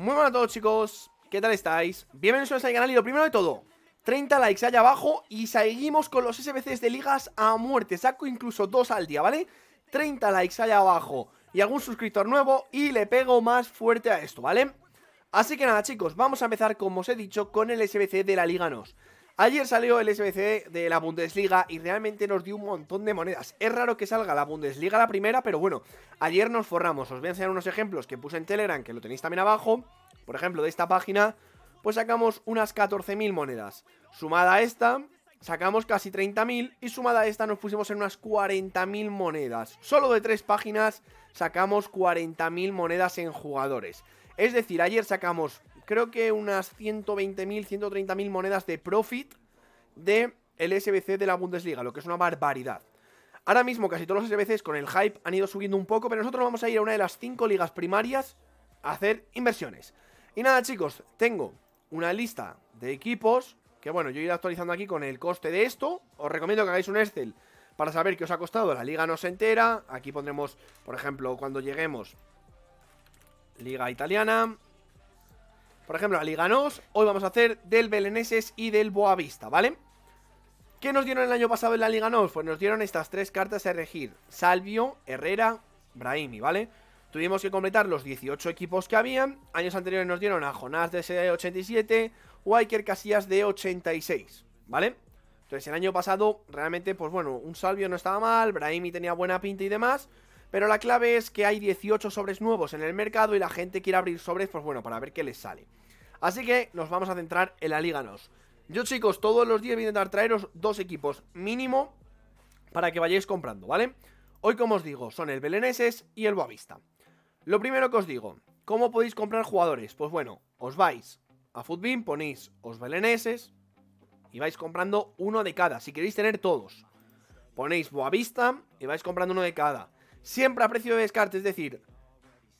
Muy buenas a todos chicos, ¿qué tal estáis? Bienvenidos a este canal y lo primero de todo 30 likes allá abajo y seguimos con los SBCs de ligas a muerte Saco incluso dos al día, ¿vale? 30 likes allá abajo y algún suscriptor nuevo y le pego más fuerte a esto, ¿vale? Así que nada chicos, vamos a empezar como os he dicho con el SBC de la Liga NOS Ayer salió el SBC de la Bundesliga y realmente nos dio un montón de monedas. Es raro que salga la Bundesliga la primera, pero bueno, ayer nos forramos. Os voy a enseñar unos ejemplos que puse en Telegram, que lo tenéis también abajo. Por ejemplo, de esta página, pues sacamos unas 14.000 monedas. Sumada a esta, sacamos casi 30.000 y sumada a esta nos pusimos en unas 40.000 monedas. Solo de tres páginas sacamos 40.000 monedas en jugadores. Es decir, ayer sacamos creo que unas 120.000, 130.000 monedas de profit de el SBC de la Bundesliga, lo que es una barbaridad. Ahora mismo casi todos los SBCs con el hype han ido subiendo un poco, pero nosotros vamos a ir a una de las 5 ligas primarias a hacer inversiones. Y nada chicos, tengo una lista de equipos, que bueno, yo iré actualizando aquí con el coste de esto. Os recomiendo que hagáis un Excel para saber qué os ha costado la liga no se entera. Aquí pondremos, por ejemplo, cuando lleguemos Liga Italiana. Por ejemplo, la Liga NOS, hoy vamos a hacer del Beleneses y del Boavista, ¿vale? ¿Qué nos dieron el año pasado en la Liga NOS? Pues nos dieron estas tres cartas a regir, Salvio, Herrera, Brahimi, ¿vale? Tuvimos que completar los 18 equipos que habían, años anteriores nos dieron a Jonás de 87, Wiker Casillas de 86, ¿vale? Entonces el año pasado realmente, pues bueno, un Salvio no estaba mal, Brahimi tenía buena pinta y demás... Pero la clave es que hay 18 sobres nuevos en el mercado y la gente quiere abrir sobres, pues bueno, para ver qué les sale. Así que nos vamos a centrar en la Liga NOS. Yo, chicos, todos los días voy a intentar traeros dos equipos mínimo para que vayáis comprando, ¿vale? Hoy, como os digo, son el Beleneses y el Boavista. Lo primero que os digo, ¿cómo podéis comprar jugadores? Pues bueno, os vais a Futbin, ponéis os Beleneses y vais comprando uno de cada, si queréis tener todos. Ponéis Boavista y vais comprando uno de cada. Siempre a precio de descarte, es decir,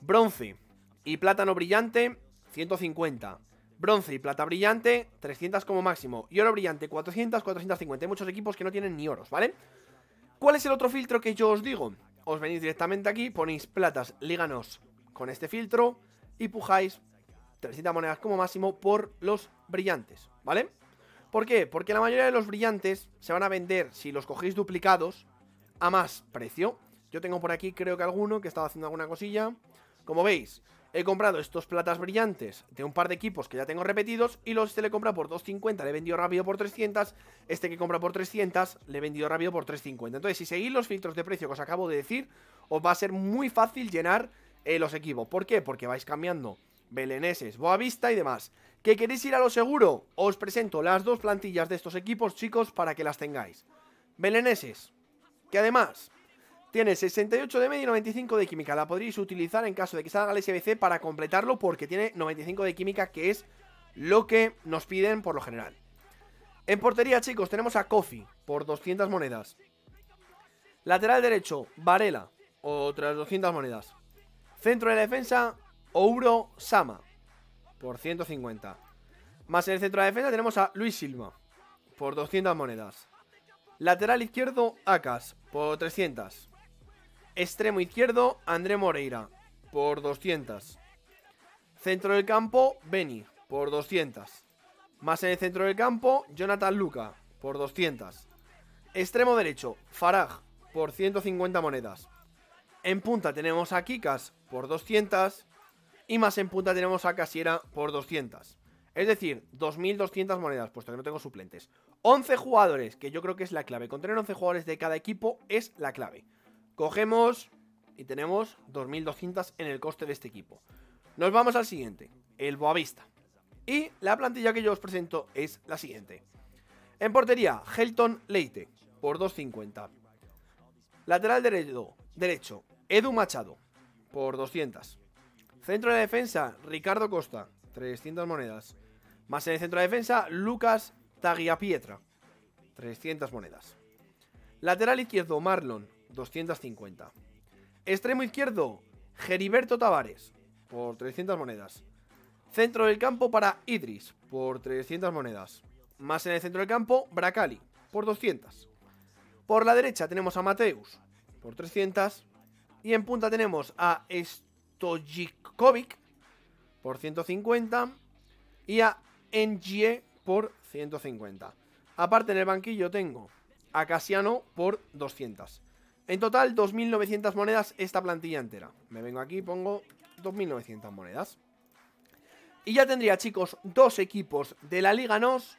bronce y plátano brillante, 150. Bronce y plata brillante, 300 como máximo. Y oro brillante, 400, 450. Hay muchos equipos que no tienen ni oros, ¿vale? ¿Cuál es el otro filtro que yo os digo? Os venís directamente aquí, ponéis platas, líganos con este filtro y pujáis 300 monedas como máximo por los brillantes, ¿vale? ¿Por qué? Porque la mayoría de los brillantes se van a vender, si los cogéis duplicados, a más precio. Yo tengo por aquí creo que alguno que estaba haciendo alguna cosilla Como veis, he comprado estos platas brillantes de un par de equipos que ya tengo repetidos Y los este le compra por 2.50, le he vendido rápido por 300 Este que compra por 300, le he vendido rápido por 3.50 Entonces si seguís los filtros de precio que os acabo de decir Os va a ser muy fácil llenar eh, los equipos ¿Por qué? Porque vais cambiando beleneses, boavista y demás ¿Que queréis ir a lo seguro? Os presento las dos plantillas de estos equipos, chicos, para que las tengáis Beleneses, que además tiene 68 de media y 95 de química. La podréis utilizar en caso de que salga el SBC para completarlo porque tiene 95 de química, que es lo que nos piden por lo general. En portería, chicos, tenemos a Kofi por 200 monedas. Lateral derecho, Varela, otras 200 monedas. Centro de defensa, Ouro Sama, por 150. Más en el centro de defensa tenemos a Luis Silva, por 200 monedas. Lateral izquierdo, Akas, por 300. Extremo izquierdo, André Moreira, por 200. Centro del campo, Beni, por 200. Más en el centro del campo, Jonathan Luca, por 200. Extremo derecho, Farag, por 150 monedas. En punta tenemos a Kikas, por 200. Y más en punta tenemos a Casiera, por 200. Es decir, 2.200 monedas, puesto que no tengo suplentes. 11 jugadores, que yo creo que es la clave. Con 11 jugadores de cada equipo es la clave. Cogemos y tenemos 2.200 en el coste de este equipo. Nos vamos al siguiente, el Boavista. Y la plantilla que yo os presento es la siguiente. En portería, Helton Leite, por 2.50. Lateral derecho, Edu Machado, por 200. Centro de defensa, Ricardo Costa, 300 monedas. Más en el centro de defensa, Lucas Tagliapietra, 300 monedas. Lateral izquierdo, Marlon, 250. Extremo izquierdo, Geriberto Tavares, por 300 monedas. Centro del campo para Idris, por 300 monedas. Más en el centro del campo, Bracali, por 200. Por la derecha tenemos a Mateus, por 300. Y en punta tenemos a Stojikovic, por 150. Y a Engie, por 150. Aparte en el banquillo tengo a Casiano por 200. En total, 2.900 monedas esta plantilla entera. Me vengo aquí y pongo 2.900 monedas. Y ya tendría, chicos, dos equipos de la Liga NOS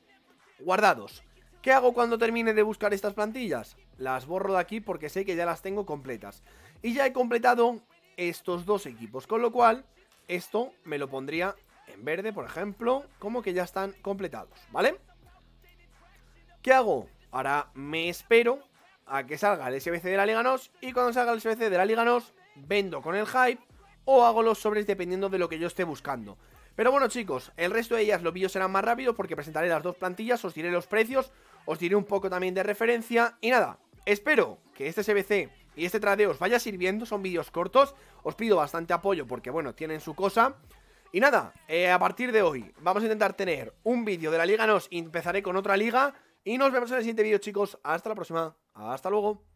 guardados. ¿Qué hago cuando termine de buscar estas plantillas? Las borro de aquí porque sé que ya las tengo completas. Y ya he completado estos dos equipos, con lo cual esto me lo pondría en verde, por ejemplo, como que ya están completados, ¿vale? ¿Qué hago? Ahora me espero a que salga el SBC de la Liga NOS y cuando salga el SBC de la Liga NOS vendo con el hype o hago los sobres dependiendo de lo que yo esté buscando. Pero bueno chicos, el resto de ellas los vídeos serán más rápidos porque presentaré las dos plantillas, os diré los precios, os diré un poco también de referencia y nada, espero que este SBC y este tradeo os vaya sirviendo, son vídeos cortos, os pido bastante apoyo porque bueno, tienen su cosa. Y nada, eh, a partir de hoy vamos a intentar tener un vídeo de la Liga NOS y empezaré con otra liga y nos vemos en el siguiente vídeo, chicos. Hasta la próxima. Hasta luego.